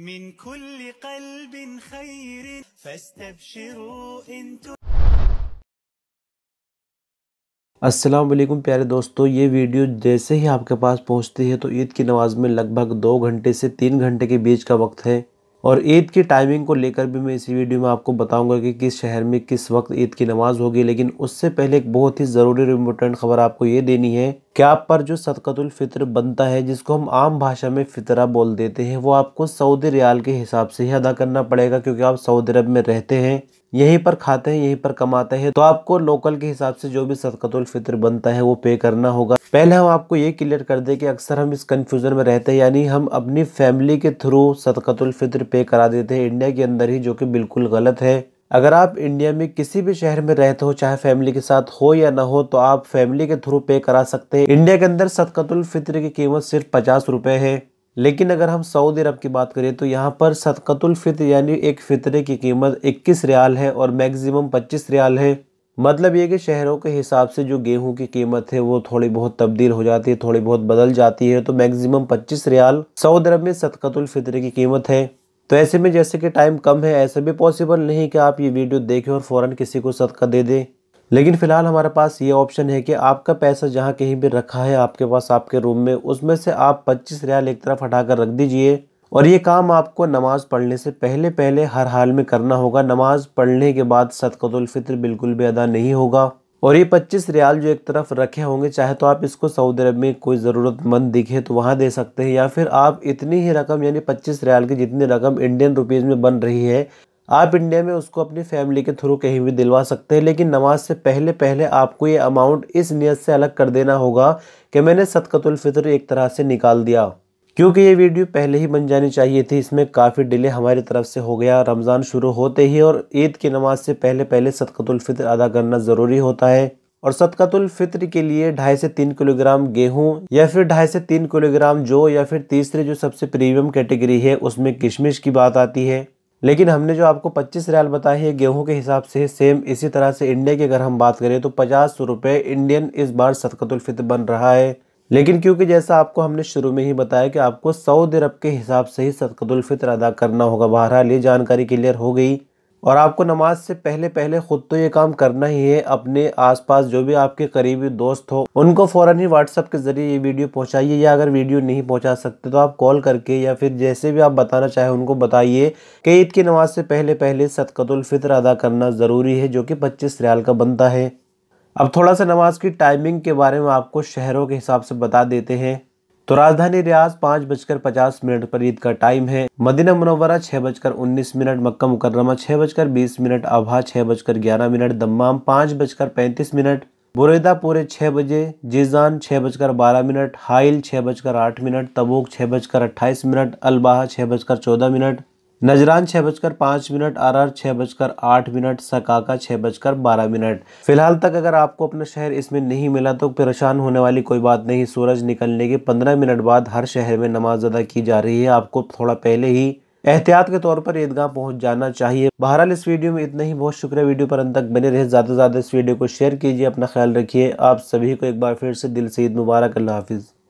من كل قلب خير فاستبشروا انتم अस्सलाम वालेकुम प्यारे दोस्तों ये वीडियो जैसे ही आपके पास पहुंचती है तो ईद की नमाज़ में लगभग दो घंटे से तीन घंटे के बीच का वक्त है और ईद की टाइमिंग को लेकर भी मैं इसी वीडियो में आपको बताऊंगा कि किस शहर में किस वक्त ईद की नमाज़ होगी लेकिन उससे पहले एक बहुत ही ज़रूरी और इम्पोर्टेंट खबर आपको ये देनी है क्या पर जो सदकतुल फितर बनता है जिसको हम आम भाषा में फितरा बोल देते हैं वो आपको सऊदी रियाल के हिसाब से ही अदा करना पड़ेगा क्योंकि आप सऊदी अरब में रहते हैं यहीं पर खाते हैं यहीं पर कमाते हैं तो आपको लोकल के हिसाब से जो भी सदकतुल फितर बनता है वो पे करना होगा पहले हम आपको ये क्लियर कर दें कि अक्सर हम इस कन्फ्यूज़न में रहते हैं यानी हम अपनी फैमिली के थ्रू सदकतुल फितर पे करा देते हैं इंडिया के अंदर ही जो कि बिल्कुल गलत है अगर आप इंडिया में किसी भी शहर में रहते हो चाहे फैमिली के साथ हो या ना हो तो आप फैमिली के थ्रू पे करा सकते हैं इंडिया के अंदर सदकतुल फितर की कीमत सिर्फ पचास रुपये है लेकिन अगर हम सऊदी अरब की बात करें तो यहाँ पर सदकतुल फितर यानी एक फितरे की कीमत इक्कीस रियाल है और मैक्सिमम पच्चीस रियाल है मतलब ये कि शहरों के हिसाब से जो गेहूं की कीमत है वो थोड़ी बहुत तब्दील हो जाती है थोड़ी बहुत बदल जाती है तो मैक्सिमम 25 रियाल सऊदी अरब में सदकतुल फितरे की कीमत है तो ऐसे में जैसे कि टाइम कम है ऐसे भी पॉसिबल नहीं कि आप ये वीडियो देखें और फ़ौर किसी को सदका दे दें लेकिन फ़िलहाल हमारे पास ये ऑप्शन है कि आपका पैसा जहाँ कहीं भी रखा है आपके पास आपके रूम में उसमें से आप पच्चीस रियाल एक तरफ हटा कर रख दीजिए और ये काम आपको नमाज़ पढ़ने से पहले पहले हर हाल में करना होगा नमाज़ पढ़ने के बाद सदकतुल्फ़ितर बिल्कुल भी अदा नहीं होगा और ये पच्चीस रियाल जो एक तरफ रखे होंगे चाहे तो आप इसको सऊदी अरब में कोई ज़रूरतमंद दिखे तो वहाँ दे सकते हैं या फिर आप इतनी ही रकम यानी पच्चीस रियाल की जितनी रकम इंडियन रुपीज़ में बन रही है आप इंडिया में उसको अपनी फैमिली के थ्रू कहीं भी दिलवा सकते हैं लेकिन नमाज से पहले पहले आपको ये अमाउंट इस नियत से अलग कर देना होगा कि मैंने सदकतुल्फ़ितर एक तरह से निकाल दिया क्योंकि ये वीडियो पहले ही बन जानी चाहिए थी इसमें काफ़ी डिले हमारी तरफ से हो गया रमज़ान शुरू होते ही और ईद की नमाज से पहले पहले फितर अदा करना ज़रूरी होता है और फितर के लिए ढाई से तीन किलोग्राम गेहूं या फिर ढाई से तीन किलोग्राम जो या फिर तीसरे जो सबसे प्रीमियम कैटेगरी है उसमें किशमिश की बात आती है लेकिन हमने जो आपको 25 रियाल बताई है गेहूं के हिसाब से सेम इसी तरह से इंडिया की अगर हम बात करें तो पचास रुपये इंडियन इस बार सदकतुल्फ़ितर बन रहा है लेकिन क्योंकि जैसा आपको हमने शुरू में ही बताया कि आपको सऊदी अरब के हिसाब से ही सदकतुल्फ़ितर अदा करना होगा बहरहाल ये जानकारी क्लियर हो गई और आपको नमाज से पहले पहले ख़ुद तो ये काम करना ही है अपने आसपास जो भी आपके करीबी दोस्त हो उनको फ़ौर ही व्हाट्सअप के ज़रिए ये वीडियो पहुंचाइए या अगर वीडियो नहीं पहुंचा सकते तो आप कॉल करके या फिर जैसे भी आप बताना चाहें उनको बताइए कि ईद की नमाज से पहले पहले सदकतुल्फ़ितर अदा करना ज़रूरी है जो कि पच्चीस रियाल का बनता है अब थोड़ा सा नमाज की टाइमिंग के बारे में आपको शहरों के हिसाब से बता देते हैं तो राजधानी रियाज पाँच बजकर पचास मिनट पर ईद का टाइम है मदीना मुनवरा छः बजकर उन्नीस मिनट मक्का मुकर्रमा छः बजकर बीस मिनट आभा छः बजकर ग्यारह मिनट दम्माम पाँच बजकर पैंतीस मिनट बुरेदा पूरे छः बजे जीजान छः बजकर बारह मिनट हाइल छः बजकर आठ मिनट तबूक छः बजकर अट्ठाईस मिनट अलबाह छः बजकर चौदह मिनट नजरान छः बजकर पाँच मिनट आर आर छः बजकर आठ मिनट सकाका छः बजकर बारह मिनट फिलहाल तक अगर आपको अपना शहर इसमें नहीं मिला तो परेशान होने वाली कोई बात नहीं सूरज निकलने के पंद्रह मिनट बाद हर शहर में नमाज अदा की जा रही है आपको थोड़ा पहले ही एहतियात के तौर पर ईदगाह पहुंच जाना चाहिए बहरहाल इस वीडियो में इतना ही बहुत शुक्रिया वीडियो पर अंत तक बने रहे ज़्यादा से ज़्यादा इस वीडियो को शेयर कीजिए अपना ख्याल रखिए आप सभी को एक बार फिर से दिल से ईद मुबारक अल्लाह हाफिज़